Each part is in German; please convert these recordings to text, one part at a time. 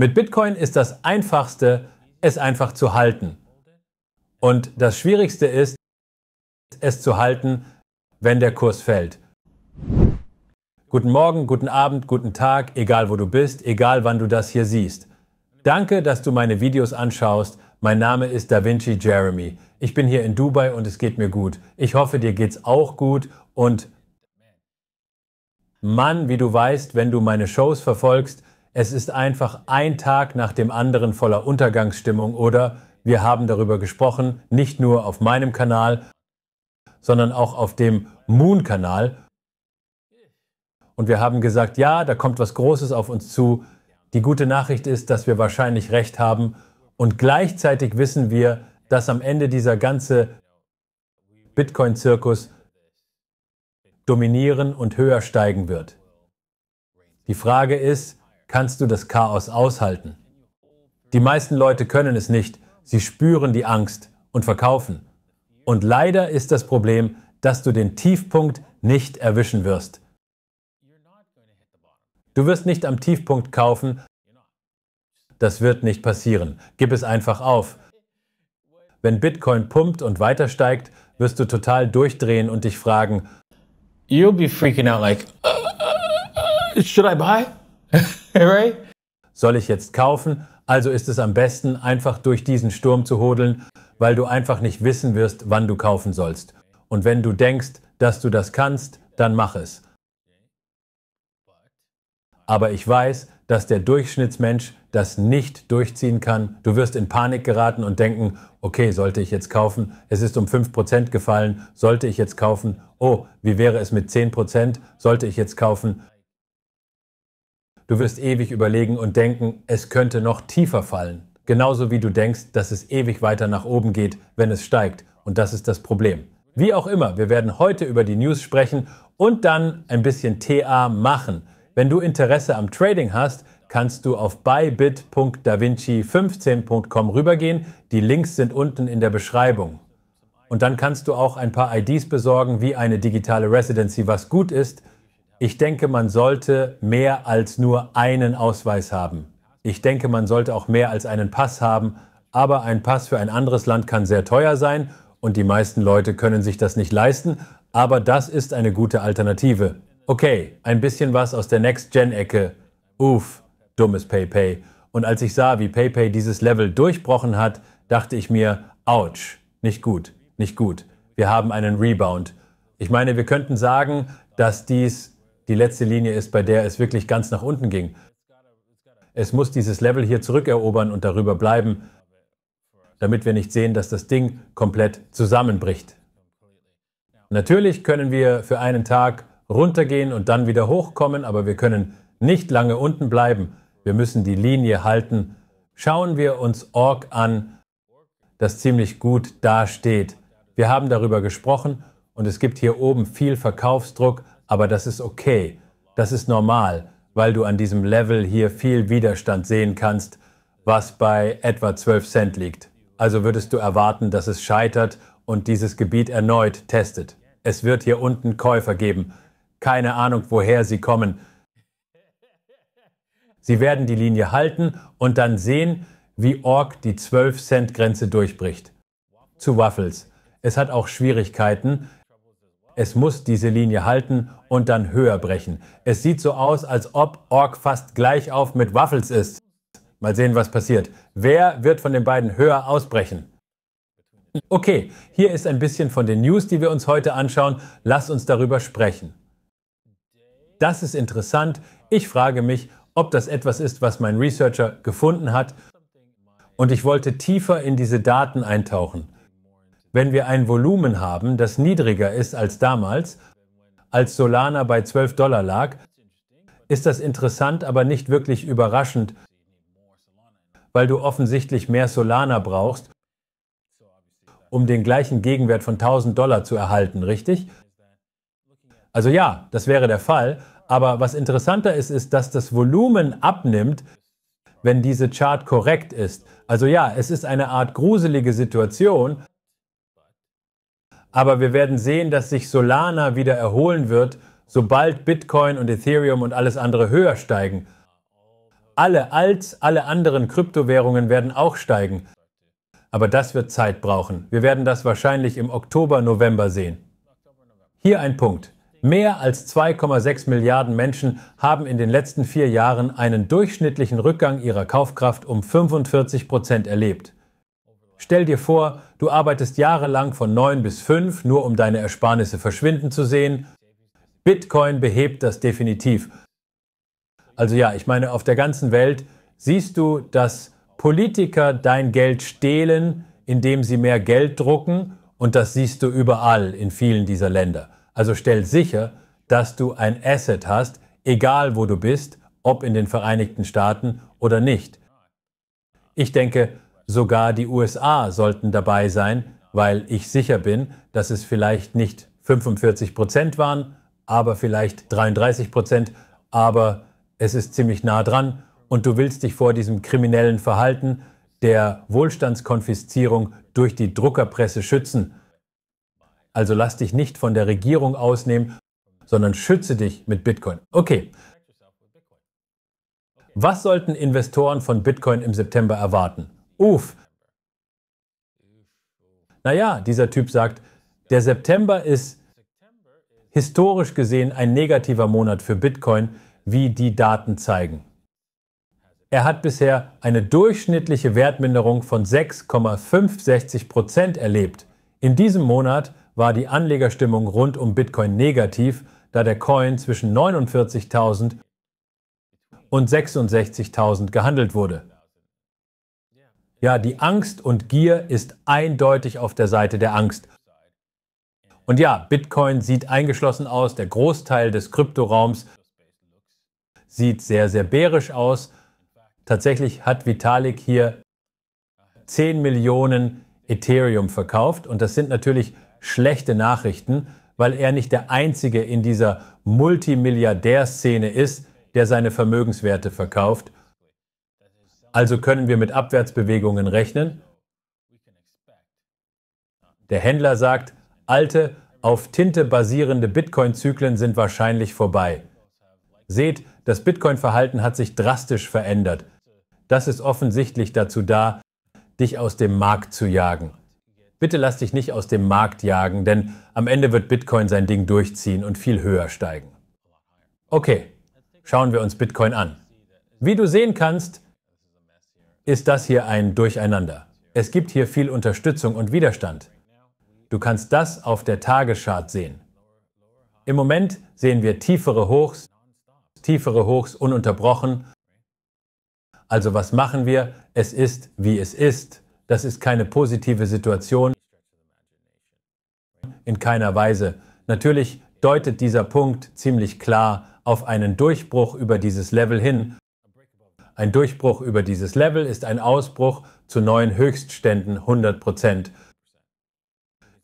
Mit Bitcoin ist das Einfachste, es einfach zu halten. Und das Schwierigste ist, es zu halten, wenn der Kurs fällt. Guten Morgen, guten Abend, guten Tag, egal wo du bist, egal wann du das hier siehst. Danke, dass du meine Videos anschaust. Mein Name ist Da Vinci Jeremy. Ich bin hier in Dubai und es geht mir gut. Ich hoffe, dir geht's auch gut und Mann, wie du weißt, wenn du meine Shows verfolgst, es ist einfach ein Tag nach dem anderen voller Untergangsstimmung oder wir haben darüber gesprochen, nicht nur auf meinem Kanal, sondern auch auf dem Moon-Kanal. Und wir haben gesagt, ja, da kommt was Großes auf uns zu. Die gute Nachricht ist, dass wir wahrscheinlich recht haben. Und gleichzeitig wissen wir, dass am Ende dieser ganze Bitcoin-Zirkus dominieren und höher steigen wird. Die Frage ist, kannst du das Chaos aushalten? Die meisten Leute können es nicht. Sie spüren die Angst und verkaufen. Und leider ist das Problem, dass du den Tiefpunkt nicht erwischen wirst. Du wirst nicht am Tiefpunkt kaufen. Das wird nicht passieren. Gib es einfach auf. Wenn Bitcoin pumpt und weiter steigt, wirst du total durchdrehen und dich fragen, You'll be freaking out like, uh, uh, uh, uh should I buy? Ray? Soll ich jetzt kaufen? Also ist es am besten, einfach durch diesen Sturm zu hodeln, weil du einfach nicht wissen wirst, wann du kaufen sollst. Und wenn du denkst, dass du das kannst, dann mach es. Aber ich weiß, dass der Durchschnittsmensch das nicht durchziehen kann. Du wirst in Panik geraten und denken, okay, sollte ich jetzt kaufen? Es ist um 5% gefallen, sollte ich jetzt kaufen? Oh, wie wäre es mit 10%? Sollte ich jetzt kaufen? Du wirst ewig überlegen und denken, es könnte noch tiefer fallen. Genauso wie du denkst, dass es ewig weiter nach oben geht, wenn es steigt. Und das ist das Problem. Wie auch immer, wir werden heute über die News sprechen und dann ein bisschen TA machen. Wenn du Interesse am Trading hast, kannst du auf bybit.davinci15.com rübergehen. Die Links sind unten in der Beschreibung. Und dann kannst du auch ein paar IDs besorgen, wie eine digitale Residency, was gut ist, ich denke, man sollte mehr als nur einen Ausweis haben. Ich denke, man sollte auch mehr als einen Pass haben. Aber ein Pass für ein anderes Land kann sehr teuer sein und die meisten Leute können sich das nicht leisten. Aber das ist eine gute Alternative. Okay, ein bisschen was aus der Next-Gen-Ecke. Uff, dummes PayPay. Und als ich sah, wie PayPay dieses Level durchbrochen hat, dachte ich mir, ouch, nicht gut, nicht gut. Wir haben einen Rebound. Ich meine, wir könnten sagen, dass dies die letzte Linie ist, bei der es wirklich ganz nach unten ging. Es muss dieses Level hier zurückerobern und darüber bleiben, damit wir nicht sehen, dass das Ding komplett zusammenbricht. Natürlich können wir für einen Tag runtergehen und dann wieder hochkommen, aber wir können nicht lange unten bleiben. Wir müssen die Linie halten. Schauen wir uns Org an, das ziemlich gut dasteht. Wir haben darüber gesprochen und es gibt hier oben viel Verkaufsdruck, aber das ist okay, das ist normal, weil du an diesem Level hier viel Widerstand sehen kannst, was bei etwa 12 Cent liegt. Also würdest du erwarten, dass es scheitert und dieses Gebiet erneut testet. Es wird hier unten Käufer geben. Keine Ahnung, woher sie kommen. Sie werden die Linie halten und dann sehen, wie Ork die 12-Cent-Grenze durchbricht. Zu Waffles. Es hat auch Schwierigkeiten, es muss diese Linie halten und dann höher brechen. Es sieht so aus, als ob Ork fast gleich auf mit Waffles ist. Mal sehen, was passiert. Wer wird von den beiden höher ausbrechen? Okay, hier ist ein bisschen von den News, die wir uns heute anschauen. Lass uns darüber sprechen. Das ist interessant. Ich frage mich, ob das etwas ist, was mein Researcher gefunden hat. Und ich wollte tiefer in diese Daten eintauchen. Wenn wir ein Volumen haben, das niedriger ist als damals, als Solana bei 12 Dollar lag, ist das interessant, aber nicht wirklich überraschend, weil du offensichtlich mehr Solana brauchst, um den gleichen Gegenwert von 1000 Dollar zu erhalten, richtig? Also ja, das wäre der Fall, aber was interessanter ist, ist, dass das Volumen abnimmt, wenn diese Chart korrekt ist. Also ja, es ist eine Art gruselige Situation, aber wir werden sehen, dass sich Solana wieder erholen wird, sobald Bitcoin und Ethereum und alles andere höher steigen. Alle als alle anderen Kryptowährungen werden auch steigen. Aber das wird Zeit brauchen. Wir werden das wahrscheinlich im Oktober, November sehen. Hier ein Punkt. Mehr als 2,6 Milliarden Menschen haben in den letzten vier Jahren einen durchschnittlichen Rückgang ihrer Kaufkraft um 45 Prozent erlebt. Stell dir vor, du arbeitest jahrelang von 9 bis 5, nur um deine Ersparnisse verschwinden zu sehen. Bitcoin behebt das definitiv. Also ja, ich meine, auf der ganzen Welt siehst du, dass Politiker dein Geld stehlen, indem sie mehr Geld drucken und das siehst du überall in vielen dieser Länder. Also stell sicher, dass du ein Asset hast, egal wo du bist, ob in den Vereinigten Staaten oder nicht. Ich denke, Sogar die USA sollten dabei sein, weil ich sicher bin, dass es vielleicht nicht 45 Prozent waren, aber vielleicht 33 Prozent, aber es ist ziemlich nah dran und du willst dich vor diesem kriminellen Verhalten der Wohlstandskonfiszierung durch die Druckerpresse schützen. Also lass dich nicht von der Regierung ausnehmen, sondern schütze dich mit Bitcoin. Okay. Was sollten Investoren von Bitcoin im September erwarten? Uff. Naja, dieser Typ sagt, der September ist historisch gesehen ein negativer Monat für Bitcoin, wie die Daten zeigen. Er hat bisher eine durchschnittliche Wertminderung von 6,65% Prozent erlebt. In diesem Monat war die Anlegerstimmung rund um Bitcoin negativ, da der Coin zwischen 49.000 und 66.000 gehandelt wurde. Ja, die Angst und Gier ist eindeutig auf der Seite der Angst. Und ja, Bitcoin sieht eingeschlossen aus, der Großteil des Kryptoraums sieht sehr, sehr bärisch aus. Tatsächlich hat Vitalik hier 10 Millionen Ethereum verkauft und das sind natürlich schlechte Nachrichten, weil er nicht der Einzige in dieser Multimilliardärszene ist, der seine Vermögenswerte verkauft. Also können wir mit Abwärtsbewegungen rechnen. Der Händler sagt, alte, auf Tinte basierende Bitcoin-Zyklen sind wahrscheinlich vorbei. Seht, das Bitcoin-Verhalten hat sich drastisch verändert. Das ist offensichtlich dazu da, dich aus dem Markt zu jagen. Bitte lass dich nicht aus dem Markt jagen, denn am Ende wird Bitcoin sein Ding durchziehen und viel höher steigen. Okay, schauen wir uns Bitcoin an. Wie du sehen kannst, ist das hier ein Durcheinander. Es gibt hier viel Unterstützung und Widerstand. Du kannst das auf der Tageschart sehen. Im Moment sehen wir tiefere Hochs, tiefere Hochs ununterbrochen. Also was machen wir? Es ist, wie es ist. Das ist keine positive Situation in keiner Weise. Natürlich deutet dieser Punkt ziemlich klar auf einen Durchbruch über dieses Level hin ein Durchbruch über dieses Level ist ein Ausbruch zu neuen Höchstständen 100 Prozent.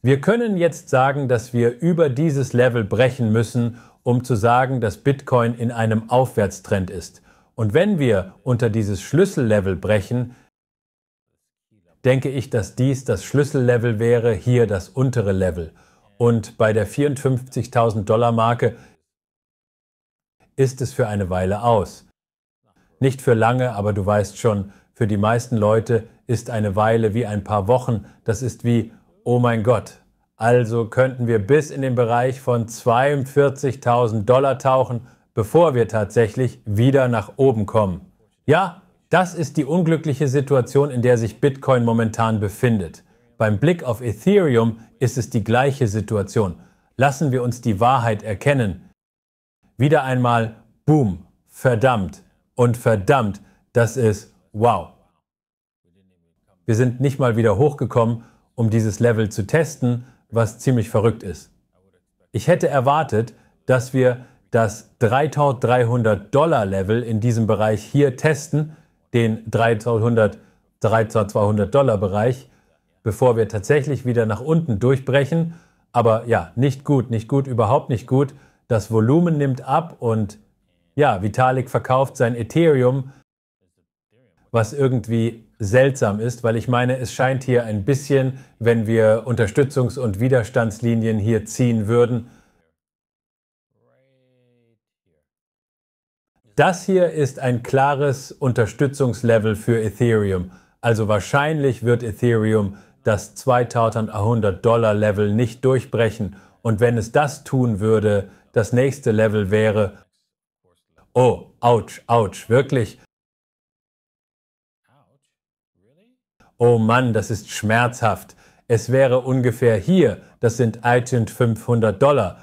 Wir können jetzt sagen, dass wir über dieses Level brechen müssen, um zu sagen, dass Bitcoin in einem Aufwärtstrend ist. Und wenn wir unter dieses Schlüssellevel brechen, denke ich, dass dies das Schlüssellevel wäre, hier das untere Level. Und bei der 54.000 Dollar Marke ist es für eine Weile aus. Nicht für lange, aber du weißt schon, für die meisten Leute ist eine Weile wie ein paar Wochen. Das ist wie, oh mein Gott. Also könnten wir bis in den Bereich von 42.000 Dollar tauchen, bevor wir tatsächlich wieder nach oben kommen. Ja, das ist die unglückliche Situation, in der sich Bitcoin momentan befindet. Beim Blick auf Ethereum ist es die gleiche Situation. Lassen wir uns die Wahrheit erkennen. Wieder einmal, boom, verdammt, und verdammt, das ist wow. Wir sind nicht mal wieder hochgekommen, um dieses Level zu testen, was ziemlich verrückt ist. Ich hätte erwartet, dass wir das 3300 Dollar Level in diesem Bereich hier testen, den 3200, 3200 Dollar Bereich, bevor wir tatsächlich wieder nach unten durchbrechen. Aber ja, nicht gut, nicht gut, überhaupt nicht gut. Das Volumen nimmt ab und ja, Vitalik verkauft sein Ethereum, was irgendwie seltsam ist, weil ich meine, es scheint hier ein bisschen, wenn wir Unterstützungs- und Widerstandslinien hier ziehen würden. Das hier ist ein klares Unterstützungslevel für Ethereum. Also wahrscheinlich wird Ethereum das 2100 Dollar Level nicht durchbrechen. Und wenn es das tun würde, das nächste Level wäre Oh, ouch, ouch, wirklich. Oh Mann, das ist schmerzhaft. Es wäre ungefähr hier, das sind iTunes 500 Dollar.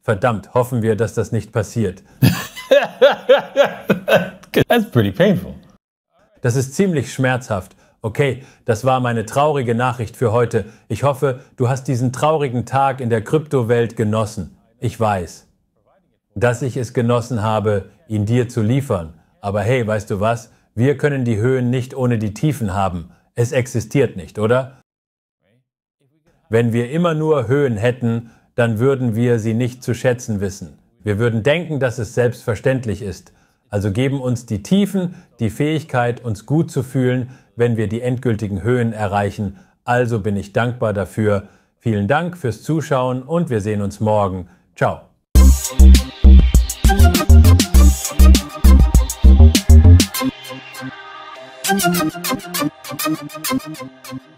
Verdammt, hoffen wir, dass das nicht passiert. That's pretty painful. Das ist ziemlich schmerzhaft. Okay, das war meine traurige Nachricht für heute. Ich hoffe, du hast diesen traurigen Tag in der Kryptowelt genossen. Ich weiß dass ich es genossen habe, ihn dir zu liefern. Aber hey, weißt du was? Wir können die Höhen nicht ohne die Tiefen haben. Es existiert nicht, oder? Wenn wir immer nur Höhen hätten, dann würden wir sie nicht zu schätzen wissen. Wir würden denken, dass es selbstverständlich ist. Also geben uns die Tiefen die Fähigkeit, uns gut zu fühlen, wenn wir die endgültigen Höhen erreichen. Also bin ich dankbar dafür. Vielen Dank fürs Zuschauen und wir sehen uns morgen. Ciao. Thank you.